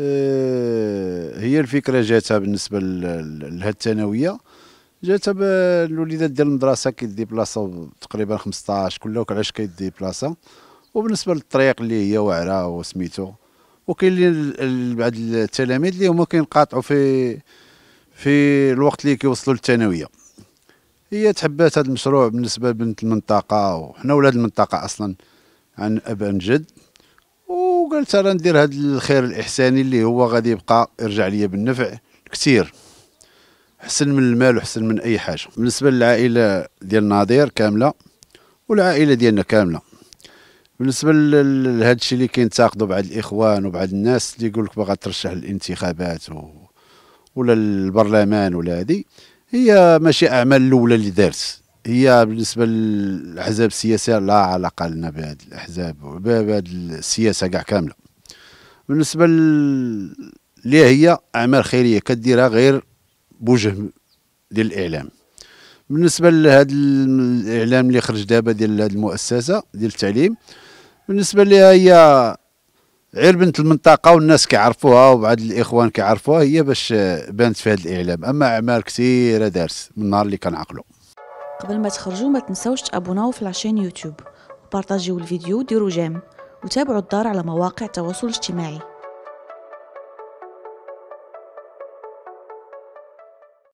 آه، هي الفكره جاتها بالنسبه لهاد الثانويه جاتها الوليدات ديال المدرسه كيدي بلاصه تقريبا 15 كل واحد علاش بلاصه وبالنسبه للطريق اللي هي واعره وسميتو وكاين اللي بعض التلاميذ اللي هما كينقاطعوا في في الوقت اللي كيوصلوا للثانويه هي تحبات هذا المشروع بالنسبه لبنت المنطقه وحنا ولاد المنطقه اصلا عن اب عن جد وقالت انا ندير هذا الخير الاحساني اللي هو غادي يبقى يرجع ليا بالنفع كثير حسن من المال وحسن من اي حاجه بالنسبه للعائله ديال ناظير كامله والعائله ديالنا كامله بالنسبه لهذا الشيء اللي كينتاقدوا بعض الاخوان وبعض الناس اللي يقول لك باغا ترشح للانتخابات و... ولا البرلمان ولا هذه هي ماشي اعمال الاولى اللي دارت هي بالنسبه للاحزاب السياسيه لا علاقه لنا بهذه الاحزاب وبهذه السياسه كاع كامله بالنسبه اللي هي اعمال خيريه كديرها غير بوجه ديال الاعلام بالنسبه لهذا الاعلام اللي خرج دابا ديال هذه المؤسسه ديال التعليم بالنسبه ليها هي غير بنت المنطقة والناس كيعرفوها وبعض الإخوان كيعرفوها هي باش بانت في هذا الإعلام أما أعمال كثيرة دارت من النهار اللي كنعقلوا قبل ما تخرجوا ما تنساوش تابوناو في لاشين يوتيوب وبارطاجيو الفيديو وديروا جيم وتابعوا الدار على مواقع التواصل الاجتماعي